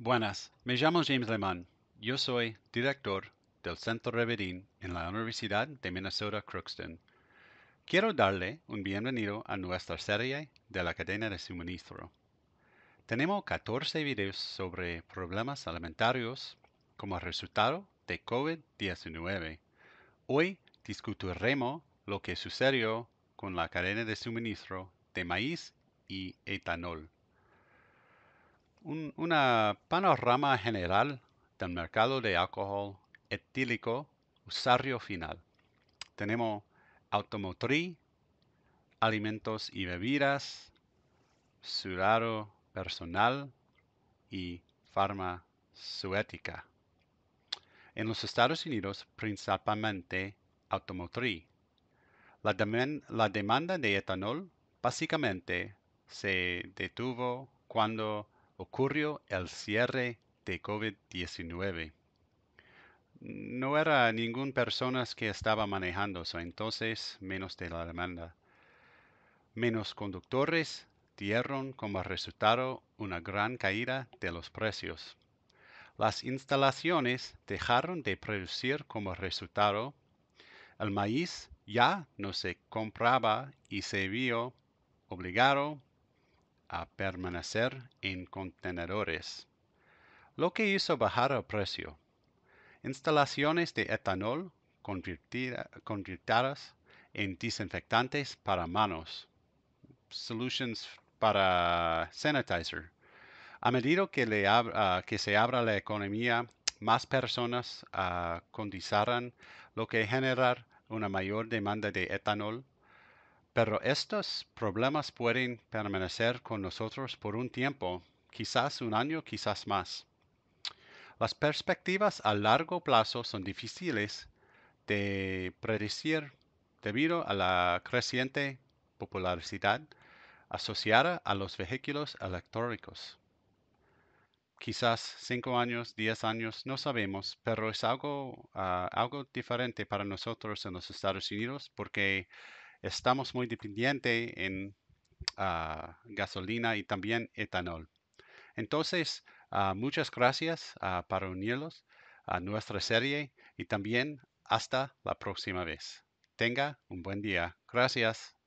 Buenas, me llamo James Lehmann. Yo soy director del Centro Reverín en la Universidad de Minnesota Crookston. Quiero darle un bienvenido a nuestra serie de la cadena de suministro. Tenemos 14 videos sobre problemas alimentarios como resultado de COVID-19. Hoy discutiremos lo que sucedió con la cadena de suministro de maíz y etanol una panorama general del mercado de alcohol etílico usario final. Tenemos automotriz, alimentos y bebidas, sudado personal y farmacéutica. En los Estados Unidos, principalmente automotriz. la demanda de etanol básicamente se detuvo cuando ocurrió el cierre de COVID-19. No era ningún personas que estaba manejándose entonces menos de la demanda. Menos conductores dieron como resultado una gran caída de los precios. Las instalaciones dejaron de producir como resultado. El maíz ya no se compraba y se vio obligado a permanecer en contenedores, lo que hizo bajar el precio. Instalaciones de etanol convirtidas en desinfectantes para manos, solutions para sanitizer. A medida que, le que se abra la economía, más personas uh, lo que generar una mayor demanda de etanol pero estos problemas pueden permanecer con nosotros por un tiempo, quizás un año, quizás más. Las perspectivas a largo plazo son difíciles de predecir debido a la creciente popularidad asociada a los vehículos electrónicos. Quizás cinco años, diez años, no sabemos, pero es algo, ah, algo diferente para nosotros en los Estados Unidos porque estamos muy dependientes en ah, gasolina y también etanol. Entonces, ah, muchas gracias ah, para unirlos a nuestra serie y también hasta la próxima vez. Tenga un buen día. Gracias.